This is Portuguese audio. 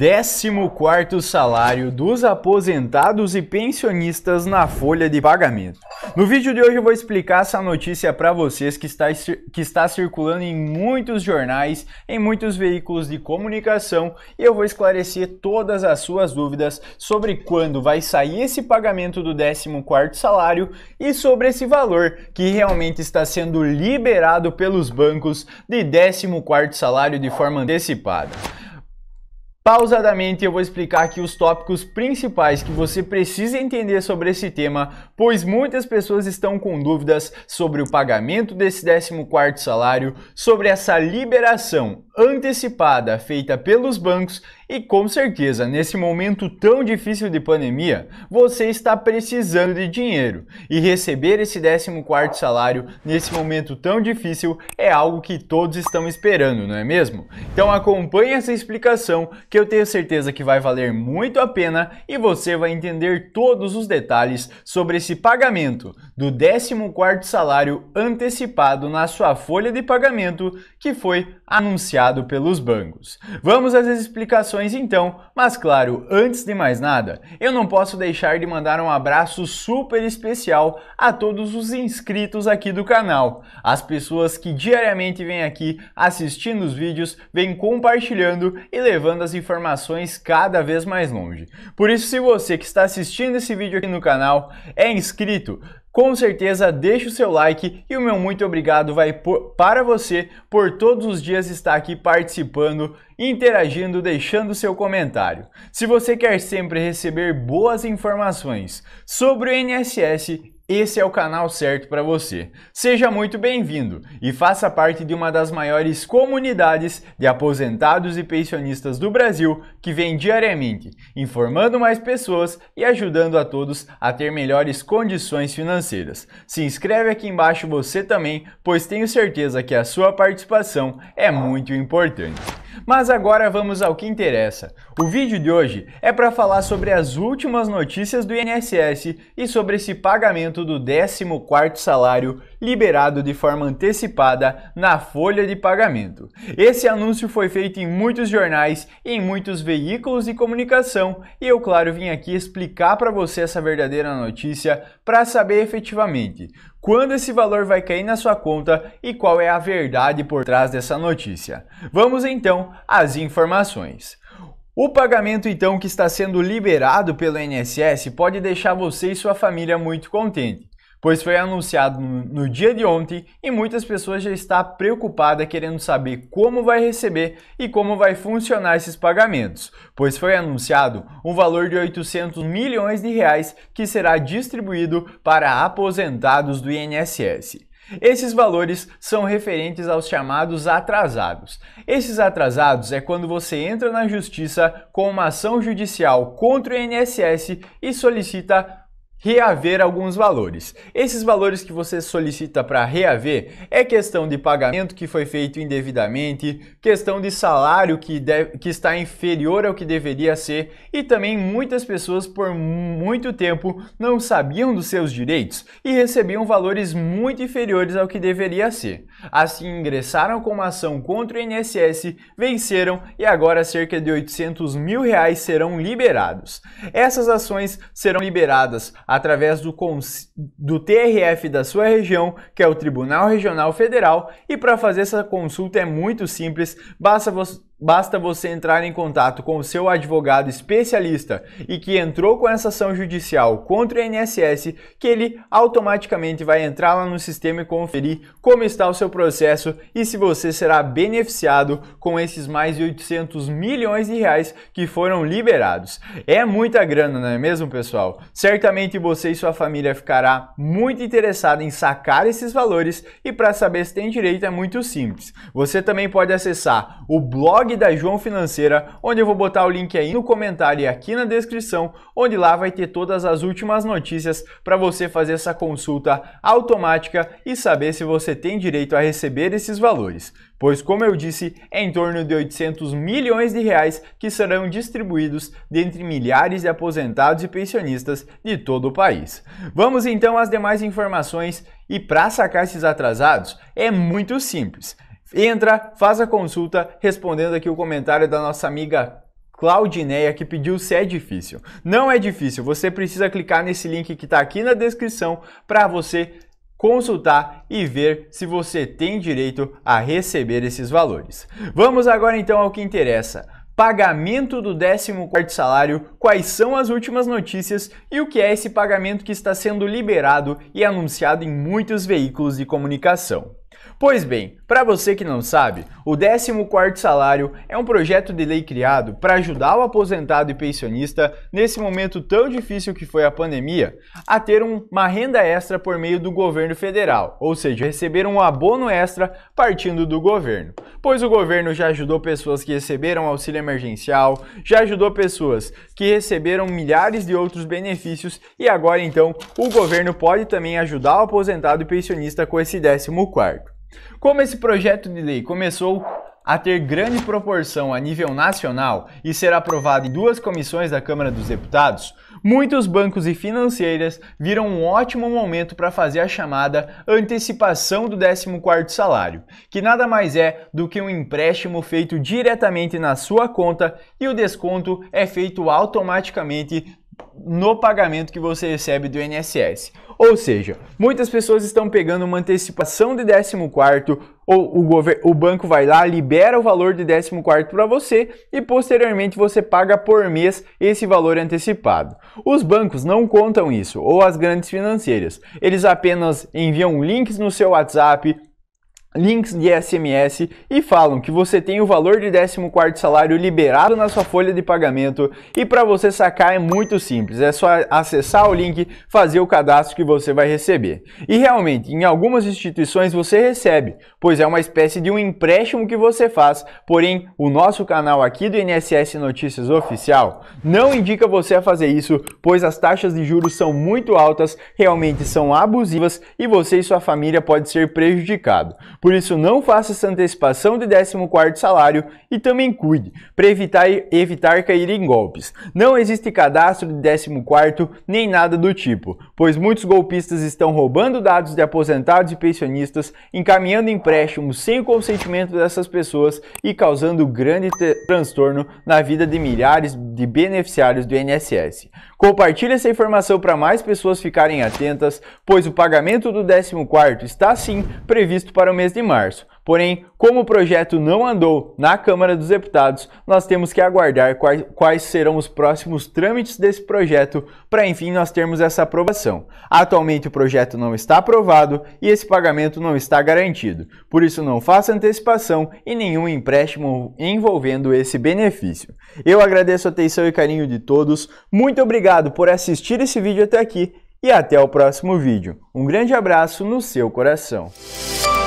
14º salário dos aposentados e pensionistas na folha de pagamento. No vídeo de hoje eu vou explicar essa notícia para vocês que está, que está circulando em muitos jornais, em muitos veículos de comunicação e eu vou esclarecer todas as suas dúvidas sobre quando vai sair esse pagamento do 14º salário e sobre esse valor que realmente está sendo liberado pelos bancos de 14º salário de forma antecipada. Pausadamente eu vou explicar aqui os tópicos principais que você precisa entender sobre esse tema, pois muitas pessoas estão com dúvidas sobre o pagamento desse 14 salário, sobre essa liberação antecipada feita pelos bancos e com certeza, nesse momento tão difícil de pandemia, você está precisando de dinheiro. E receber esse 14º salário nesse momento tão difícil é algo que todos estão esperando, não é mesmo? Então acompanhe essa explicação que eu tenho certeza que vai valer muito a pena e você vai entender todos os detalhes sobre esse pagamento do 14º salário antecipado na sua folha de pagamento que foi anunciado pelos bancos. Vamos às explicações informações então, mas claro, antes de mais nada, eu não posso deixar de mandar um abraço super especial a todos os inscritos aqui do canal, as pessoas que diariamente vêm aqui assistindo os vídeos, vêm compartilhando e levando as informações cada vez mais longe. Por isso, se você que está assistindo esse vídeo aqui no canal é inscrito, com certeza deixe o seu like e o meu muito obrigado vai por, para você por todos os dias estar aqui participando, interagindo, deixando seu comentário. Se você quer sempre receber boas informações sobre o INSS esse é o canal certo para você. Seja muito bem-vindo e faça parte de uma das maiores comunidades de aposentados e pensionistas do Brasil que vem diariamente informando mais pessoas e ajudando a todos a ter melhores condições financeiras. Se inscreve aqui embaixo você também, pois tenho certeza que a sua participação é muito importante. Mas agora vamos ao que interessa. O vídeo de hoje é para falar sobre as últimas notícias do INSS e sobre esse pagamento do 14º salário liberado de forma antecipada na folha de pagamento. Esse anúncio foi feito em muitos jornais e em muitos veículos de comunicação e eu, claro, vim aqui explicar para você essa verdadeira notícia para saber efetivamente quando esse valor vai cair na sua conta e qual é a verdade por trás dessa notícia. Vamos então às informações. O pagamento então que está sendo liberado pelo INSS pode deixar você e sua família muito contente pois foi anunciado no, no dia de ontem e muitas pessoas já estão preocupadas querendo saber como vai receber e como vai funcionar esses pagamentos, pois foi anunciado um valor de 800 milhões de reais que será distribuído para aposentados do INSS. Esses valores são referentes aos chamados atrasados. Esses atrasados é quando você entra na justiça com uma ação judicial contra o INSS e solicita reaver alguns valores. Esses valores que você solicita para reaver é questão de pagamento que foi feito indevidamente, questão de salário que, deve, que está inferior ao que deveria ser e também muitas pessoas por muito tempo não sabiam dos seus direitos e recebiam valores muito inferiores ao que deveria ser. Assim, ingressaram com uma ação contra o INSS, venceram e agora cerca de 800 mil reais serão liberados. Essas ações serão liberadas através do, do TRF da sua região, que é o Tribunal Regional Federal, e para fazer essa consulta é muito simples, basta você Basta você entrar em contato com o seu advogado especialista e que entrou com essa ação judicial contra o INSS, que ele automaticamente vai entrar lá no sistema e conferir como está o seu processo e se você será beneficiado com esses mais de 800 milhões de reais que foram liberados. É muita grana, não é mesmo, pessoal? Certamente você e sua família ficará muito interessada em sacar esses valores e para saber se tem direito é muito simples. Você também pode acessar o blog da João Financeira, onde eu vou botar o link aí no comentário e aqui na descrição, onde lá vai ter todas as últimas notícias para você fazer essa consulta automática e saber se você tem direito a receber esses valores. Pois, como eu disse, é em torno de 800 milhões de reais que serão distribuídos dentre milhares de aposentados e pensionistas de todo o país. Vamos então às demais informações e para sacar esses atrasados é muito simples. Entra, faz a consulta, respondendo aqui o comentário da nossa amiga Claudineia que pediu se é difícil. Não é difícil, você precisa clicar nesse link que está aqui na descrição para você consultar e ver se você tem direito a receber esses valores. Vamos agora então ao que interessa. Pagamento do 14 salário, quais são as últimas notícias e o que é esse pagamento que está sendo liberado e anunciado em muitos veículos de comunicação. Pois bem, para você que não sabe, o 14º salário é um projeto de lei criado para ajudar o aposentado e pensionista nesse momento tão difícil que foi a pandemia, a ter uma renda extra por meio do governo federal, ou seja, receber um abono extra partindo do governo. Pois o governo já ajudou pessoas que receberam auxílio emergencial, já ajudou pessoas que receberam milhares de outros benefícios e agora então o governo pode também ajudar o aposentado e pensionista com esse 14º. Como esse projeto de lei começou a ter grande proporção a nível nacional e ser aprovado em duas comissões da Câmara dos Deputados, muitos bancos e financeiras viram um ótimo momento para fazer a chamada antecipação do 14º salário, que nada mais é do que um empréstimo feito diretamente na sua conta e o desconto é feito automaticamente no pagamento que você recebe do INSS. Ou seja, muitas pessoas estão pegando uma antecipação de 14º ou o, o banco vai lá, libera o valor de 14º para você e posteriormente você paga por mês esse valor antecipado. Os bancos não contam isso, ou as grandes financeiras. Eles apenas enviam links no seu WhatsApp, links de SMS e falam que você tem o valor de 14º salário liberado na sua folha de pagamento e para você sacar é muito simples, é só acessar o link, fazer o cadastro que você vai receber. E realmente, em algumas instituições você recebe, pois é uma espécie de um empréstimo que você faz, porém o nosso canal aqui do INSS Notícias Oficial não indica você a fazer isso, pois as taxas de juros são muito altas, realmente são abusivas e você e sua família pode ser prejudicado. Por isso, não faça essa antecipação de 14 salário e também cuide, para evitar, evitar cair em golpes. Não existe cadastro de 14 nem nada do tipo, pois muitos golpistas estão roubando dados de aposentados e pensionistas, encaminhando empréstimos sem o consentimento dessas pessoas e causando grande transtorno na vida de milhares de beneficiários do INSS. Compartilhe essa informação para mais pessoas ficarem atentas, pois o pagamento do 14 está sim previsto para o mês mês de março. Porém, como o projeto não andou na Câmara dos Deputados, nós temos que aguardar quais, quais serão os próximos trâmites desse projeto para enfim nós termos essa aprovação. Atualmente o projeto não está aprovado e esse pagamento não está garantido. Por isso não faça antecipação e nenhum empréstimo envolvendo esse benefício. Eu agradeço a atenção e carinho de todos. Muito obrigado por assistir esse vídeo até aqui e até o próximo vídeo. Um grande abraço no seu coração.